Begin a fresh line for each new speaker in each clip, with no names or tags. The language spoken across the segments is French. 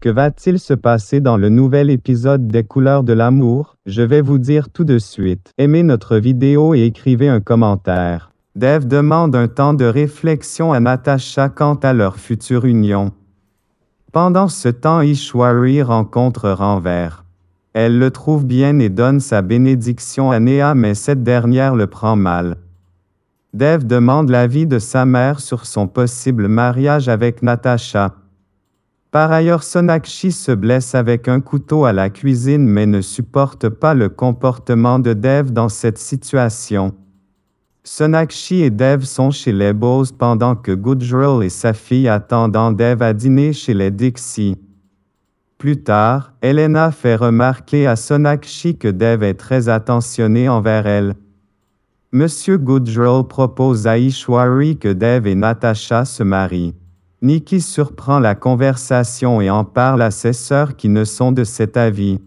Que va-t-il se passer dans le nouvel épisode des couleurs de l'amour Je vais vous dire tout de suite. Aimez notre vidéo et écrivez un commentaire. Dave demande un temps de réflexion à Natasha quant à leur future union. Pendant ce temps, Ishwari rencontre Renvers. Elle le trouve bien et donne sa bénédiction à Néa, mais cette dernière le prend mal. Dave demande l'avis de sa mère sur son possible mariage avec Natasha. Par ailleurs, Sonakshi se blesse avec un couteau à la cuisine mais ne supporte pas le comportement de Dev dans cette situation. Sonakshi et Dev sont chez les Bose pendant que Goodrill et sa fille attendent Dev à dîner chez les Dixie. Plus tard, Elena fait remarquer à Sonakshi que Dev est très attentionné envers elle. Monsieur Goodrill propose à Ishwari que Dev et Natasha se marient. Nikki surprend la conversation et en parle à ses sœurs qui ne sont de cet avis.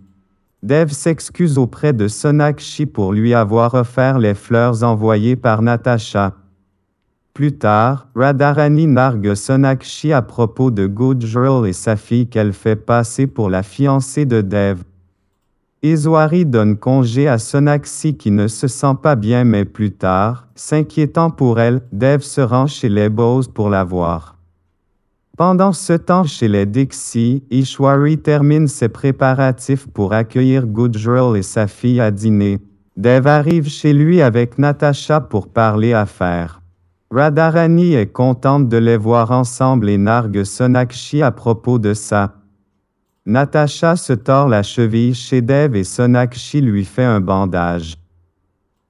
Dev s'excuse auprès de Sonakshi pour lui avoir offert les fleurs envoyées par Natasha. Plus tard, Radharani nargue Sonakshi à propos de Gujral et sa fille qu'elle fait passer pour la fiancée de Dev. Iswari donne congé à Sonakshi qui ne se sent pas bien mais plus tard, s'inquiétant pour elle, Dev se rend chez les Bose pour la voir. Pendant ce temps, chez les Dixie, Ishwari termine ses préparatifs pour accueillir Goodrell et sa fille à dîner. Dev arrive chez lui avec Natasha pour parler affaires. Radharani est contente de les voir ensemble et nargue Sonakshi à propos de ça. Natasha se tord la cheville chez Dev et Sonakshi lui fait un bandage.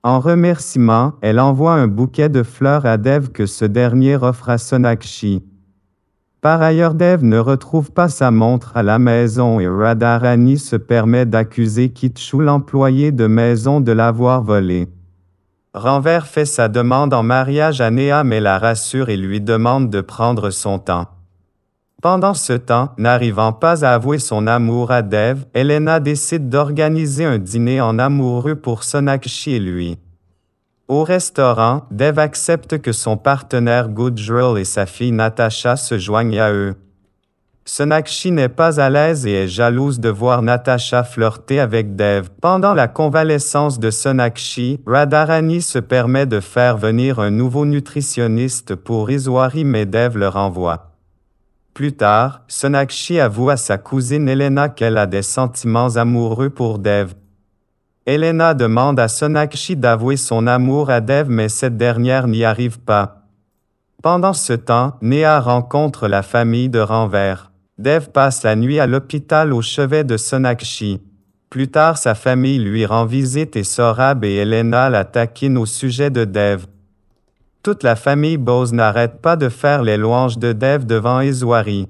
En remerciement, elle envoie un bouquet de fleurs à Dev que ce dernier offre à Sonakshi. Par ailleurs, Dev ne retrouve pas sa montre à la maison et Radharani se permet d'accuser Kitschou l'employé de maison de l'avoir volée. Renvers fait sa demande en mariage à Nea mais la rassure et lui demande de prendre son temps. Pendant ce temps, n'arrivant pas à avouer son amour à Dev, Elena décide d'organiser un dîner en amoureux pour Sonakshi et lui. Au restaurant, Dev accepte que son partenaire Goodrill et sa fille Natasha se joignent à eux. Sonakshi n'est pas à l'aise et est jalouse de voir Natasha flirter avec Dev. Pendant la convalescence de Sonakshi, Radharani se permet de faire venir un nouveau nutritionniste pour Iswari mais Dev le renvoie. Plus tard, Sonakshi avoue à sa cousine Elena qu'elle a des sentiments amoureux pour Dev. Elena demande à Sonakshi d'avouer son amour à Dev mais cette dernière n'y arrive pas. Pendant ce temps, Néa rencontre la famille de Renvers. Dev passe la nuit à l'hôpital au chevet de Sonakshi. Plus tard, sa famille lui rend visite et Sorab et Elena la taquinent au sujet de Dev. Toute la famille Bose n'arrête pas de faire les louanges de Dev devant Iswari.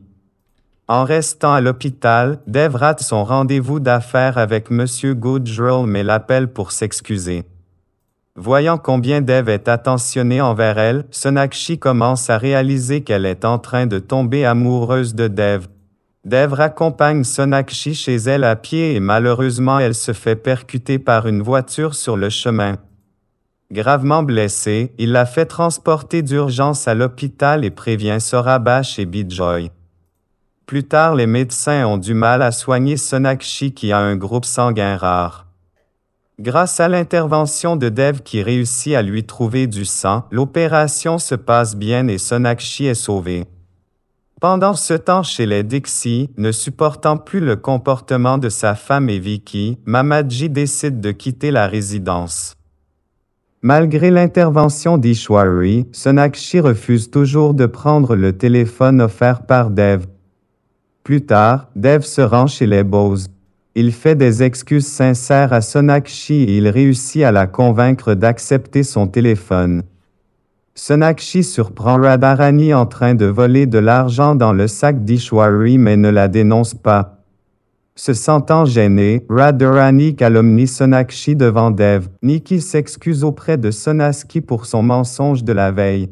En restant à l'hôpital, Dev rate son rendez-vous d'affaires avec M. Goodrill mais l'appelle pour s'excuser. Voyant combien Dev est attentionné envers elle, Sonakshi commence à réaliser qu'elle est en train de tomber amoureuse de Dev. Dev accompagne Sonakshi chez elle à pied et malheureusement elle se fait percuter par une voiture sur le chemin. Gravement blessée, il la fait transporter d'urgence à l'hôpital et prévient Sorabash chez Bijoy. Plus tard, les médecins ont du mal à soigner Sonakshi qui a un groupe sanguin rare. Grâce à l'intervention de Dev qui réussit à lui trouver du sang, l'opération se passe bien et Sonakshi est sauvé. Pendant ce temps chez les Dixie, ne supportant plus le comportement de sa femme et Vicky, Mamadji décide de quitter la résidence. Malgré l'intervention d'Ishwari, Sonakshi refuse toujours de prendre le téléphone offert par Dev plus tard, Dev se rend chez les Bose. Il fait des excuses sincères à Sonakshi et il réussit à la convaincre d'accepter son téléphone. Sonakshi surprend Radharani en train de voler de l'argent dans le sac d'Ishwari mais ne la dénonce pas. Se sentant gêné, Radharani calomnie Sonakshi devant Dev. Nikki s'excuse auprès de Sonaski pour son mensonge de la veille.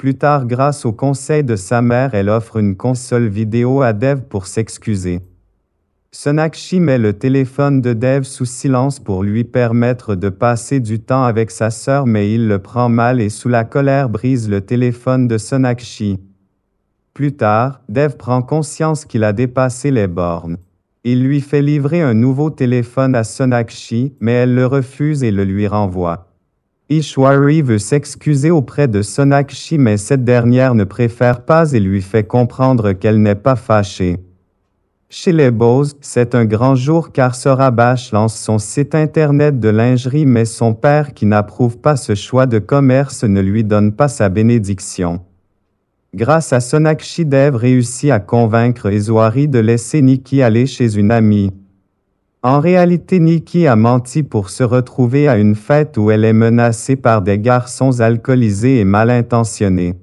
Plus tard, grâce au conseil de sa mère, elle offre une console vidéo à Dev pour s'excuser. Sonakshi met le téléphone de Dev sous silence pour lui permettre de passer du temps avec sa sœur, mais il le prend mal et sous la colère brise le téléphone de Sonakshi. Plus tard, Dev prend conscience qu'il a dépassé les bornes. Il lui fait livrer un nouveau téléphone à Sonakshi, mais elle le refuse et le lui renvoie. Ishwari veut s'excuser auprès de Sonakshi mais cette dernière ne préfère pas et lui fait comprendre qu'elle n'est pas fâchée. Chez les Bose, c'est un grand jour car Sorabash lance son site internet de lingerie mais son père qui n'approuve pas ce choix de commerce ne lui donne pas sa bénédiction. Grâce à Sonakshi Dev réussit à convaincre Ishwari de laisser Nikki aller chez une amie. En réalité, Niki a menti pour se retrouver à une fête où elle est menacée par des garçons alcoolisés et mal intentionnés.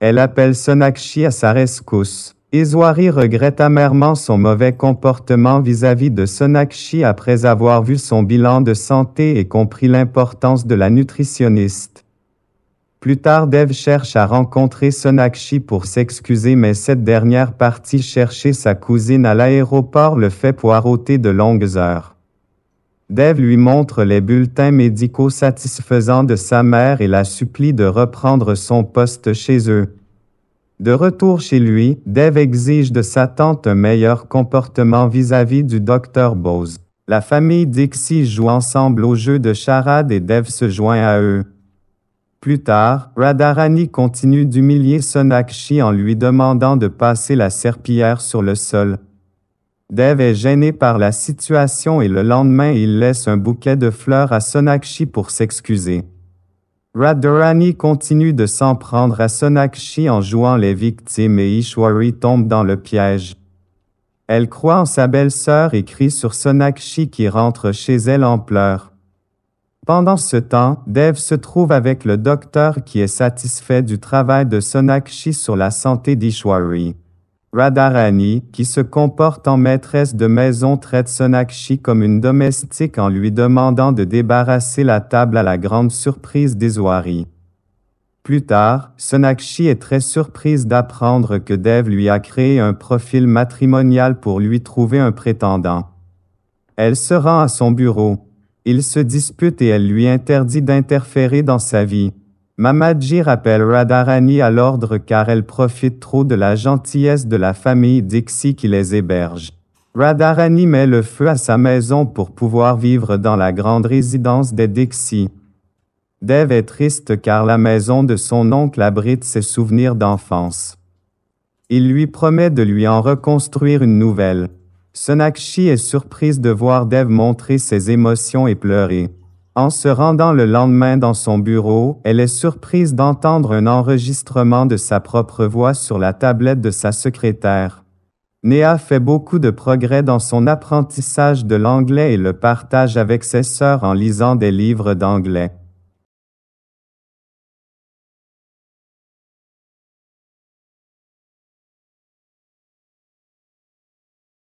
Elle appelle Sonakshi à sa rescousse. Izwari regrette amèrement son mauvais comportement vis à -vis de Sonakshi après avoir vu son bilan de santé et compris l'importance de la nutritionniste. Plus tard, Dev cherche à rencontrer Sonakshi pour s'excuser, mais cette dernière partie chercher sa cousine à l'aéroport le fait poireauter de longues heures. Dev lui montre les bulletins médicaux satisfaisants de sa mère et la supplie de reprendre son poste chez eux. De retour chez lui, Dev exige de sa tante un meilleur comportement vis-à-vis du docteur Bose. La famille Dixie joue ensemble au jeu de charade et Dev se joint à eux. Plus tard, Radharani continue d'humilier Sonakshi en lui demandant de passer la serpillière sur le sol. Dev est gêné par la situation et le lendemain il laisse un bouquet de fleurs à Sonakshi pour s'excuser. Radharani continue de s'en prendre à Sonakshi en jouant les victimes et Ishwari tombe dans le piège. Elle croit en sa belle-sœur et crie sur Sonakshi qui rentre chez elle en pleurs. Pendant ce temps, Dev se trouve avec le docteur qui est satisfait du travail de Sonakshi sur la santé d'Ishwari. Radharani, qui se comporte en maîtresse de maison, traite Sonakshi comme une domestique en lui demandant de débarrasser la table à la grande surprise d'Ishwari. Plus tard, Sonakshi est très surprise d'apprendre que Dev lui a créé un profil matrimonial pour lui trouver un prétendant. Elle se rend à son bureau. Ils se disputent et elle lui interdit d'interférer dans sa vie. Mamadji rappelle Radharani à l'ordre car elle profite trop de la gentillesse de la famille Dixie qui les héberge. Radharani met le feu à sa maison pour pouvoir vivre dans la grande résidence des Dixie. Dev est triste car la maison de son oncle abrite ses souvenirs d'enfance. Il lui promet de lui en reconstruire une nouvelle. Sonakshi est surprise de voir Dev montrer ses émotions et pleurer. En se rendant le lendemain dans son bureau, elle est surprise d'entendre un enregistrement de sa propre voix sur la tablette de sa secrétaire. Néa fait beaucoup de progrès dans son apprentissage de l'anglais et le partage avec ses sœurs en lisant des livres d'anglais.